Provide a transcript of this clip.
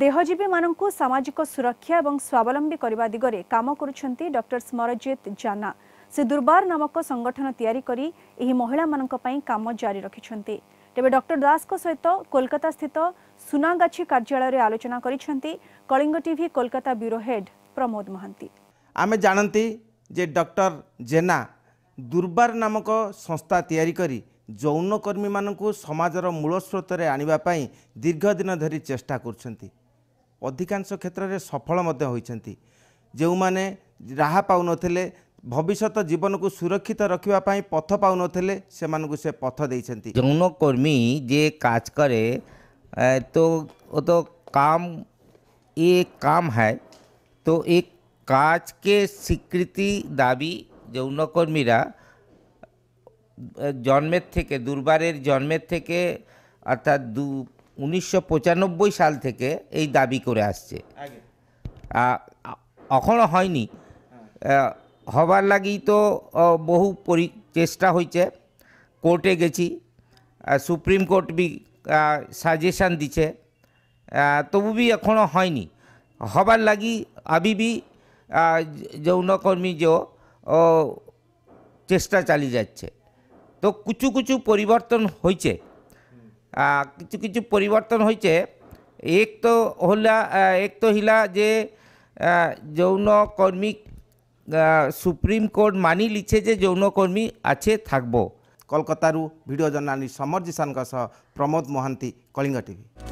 ଦେହଜୀବୀ ମାନଙ୍କୁ ସାମାଜିକ ସୁରକ୍ଷା ଏବଂ ସ୍ୱାବଲମ୍ବୀ କରିବା ଦିଗରେ କାମ କରୁଛନ୍ତି ଡକ୍ଟର ସ୍ମରଜିତ ଜାନା ସେ ଦୁର୍ବାର ନାମକ ସଂଗଠନ ତିଆରି କରି ଏହି ମହିଳାମାନଙ୍କ ପାଇଁ କାମ ଜାରି ରଖିଛନ୍ତି ତେବେ ଡକ୍ଟର ଦାସଙ୍କ ସହିତ କୋଲକାତା ସ୍ଥିତ ସୁନାଗାଛି କାର୍ଯ୍ୟାଳୟରେ ଆଲୋଚନା କରିଛନ୍ତି Kalinga TV Kolkata bureau head Pramod Mohanty ଆମେ ଜାଣନ୍ତି ଯେ ଦୁର୍ବାର ନାମକ ସଂସ୍ଥା ତିଆରି କରି ଯୌନକର୍ମୀମାନଙ୍କୁ ସମାଜର ମୂଳ ସ୍ରୋତରେ ଆଣିବା ପାଇଁ ଦୀର୍ଘ ଦିନ ଧରି ଚେଷ୍ଟା କରୁଛନ୍ତି ଅଧିକାଂଶ କ୍ଷେତ୍ରରେ ସଫଳ ମଧ୍ୟ ହୋଇଛନ୍ତି ଯେଉଁମାନେ ରାହା ପାଉନଥିଲେ ଭବିଷ୍ୟତ ଜୀବନକୁ ସୁରକ୍ଷିତ ରଖିବା ପାଇଁ ପଥ ପାଉନଥିଲେ ସେମାନଙ୍କୁ ସେ ପଥ ଦେଇଛନ୍ତି ଯୌନକର୍ମୀ ଯିଏ କାଜ କରେ तो तो काम ये काम है तो एक काज के स्वीकृति दाबी যে কর্মীরা জন্মের থেকে দুর্বারের জন্মের থেকে অর্থাৎ দু উনিশশো সাল থেকে এই দাবি করে আসছে এখনও হয়নি হবার লাগেই তো বহু পরি চেষ্টা হয়েছে কোর্টে গেছি সুপ্রিম কোর্ট বি সাজেশান দিছে তবু বি এখনও হয়নি হবার লাগি আবিবি যৌনকর্মী যে চেষ্টা চালিয়ে যাচ্ছে তো কিছু কিছু পরিবর্তন হয়েছে কিছু কিছু পরিবর্তন হয়েছে এক তো হলা এক তো হিলা যে যৌনকর্মী সুপ্রিম কোর্ট মানি লিছে যে যৌনকর্মী আছে থাকবো কলকাতার ভিডিও জর্নালিষ্ট সমর জিষান সহ প্রমোদ মহান্তি কলিঙ্গ টিভি